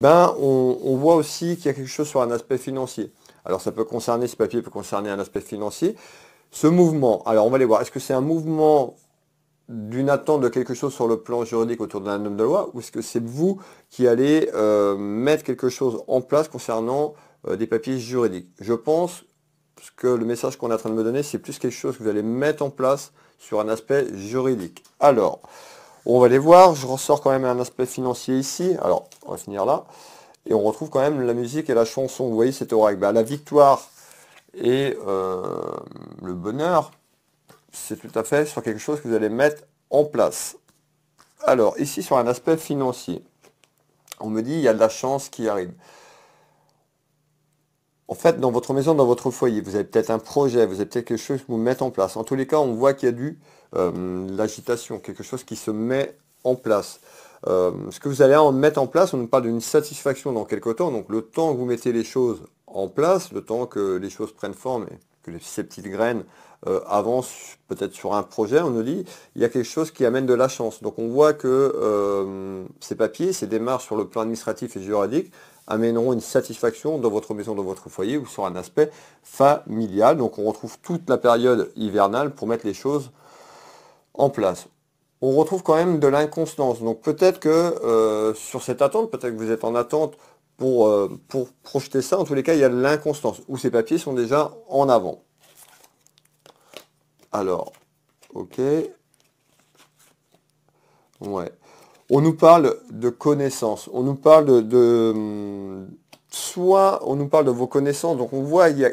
Ben, on, voit aussi qu'il y a quelque chose sur un aspect financier. Alors ça peut concerner, ce papier peut concerner un aspect financier. Ce mouvement, alors on va aller voir, est-ce que c'est un mouvement d'une attente de quelque chose sur le plan juridique autour d'un homme de loi, ou est-ce que c'est vous qui allez euh, mettre quelque chose en place concernant euh, des papiers juridiques Je pense que le message qu'on est en train de me donner, c'est plus quelque chose que vous allez mettre en place sur un aspect juridique. Alors, on va les voir, je ressors quand même un aspect financier ici, alors on va finir là, et on retrouve quand même la musique et la chanson, vous voyez c'est oracle. Bah, la victoire et euh, le bonheur, c'est tout à fait sur quelque chose que vous allez mettre en place. Alors ici sur un aspect financier, on me dit il y a de la chance qui arrive en fait, dans votre maison, dans votre foyer, vous avez peut-être un projet, vous avez peut-être quelque chose que vous mettez en place. En tous les cas, on voit qu'il y a du euh, l'agitation, quelque chose qui se met en place. Euh, ce que vous allez en mettre en place, on nous parle d'une satisfaction dans quelque temps, donc le temps que vous mettez les choses en place, le temps que les choses prennent forme et que ces petites graines euh, avancent peut-être sur un projet, on nous dit il y a quelque chose qui amène de la chance. Donc on voit que euh, ces papiers, ces démarches sur le plan administratif et juridique amèneront une satisfaction dans votre maison, dans votre foyer ou sur un aspect familial. Donc on retrouve toute la période hivernale pour mettre les choses en place on retrouve quand même de l'inconstance. Donc peut-être que euh, sur cette attente, peut-être que vous êtes en attente pour, euh, pour projeter ça, en tous les cas, il y a l'inconstance, où ces papiers sont déjà en avant. Alors, ok. Ouais. On nous parle de connaissances, on nous parle de, de hum, soit on nous parle de vos connaissances, donc on voit, il y a,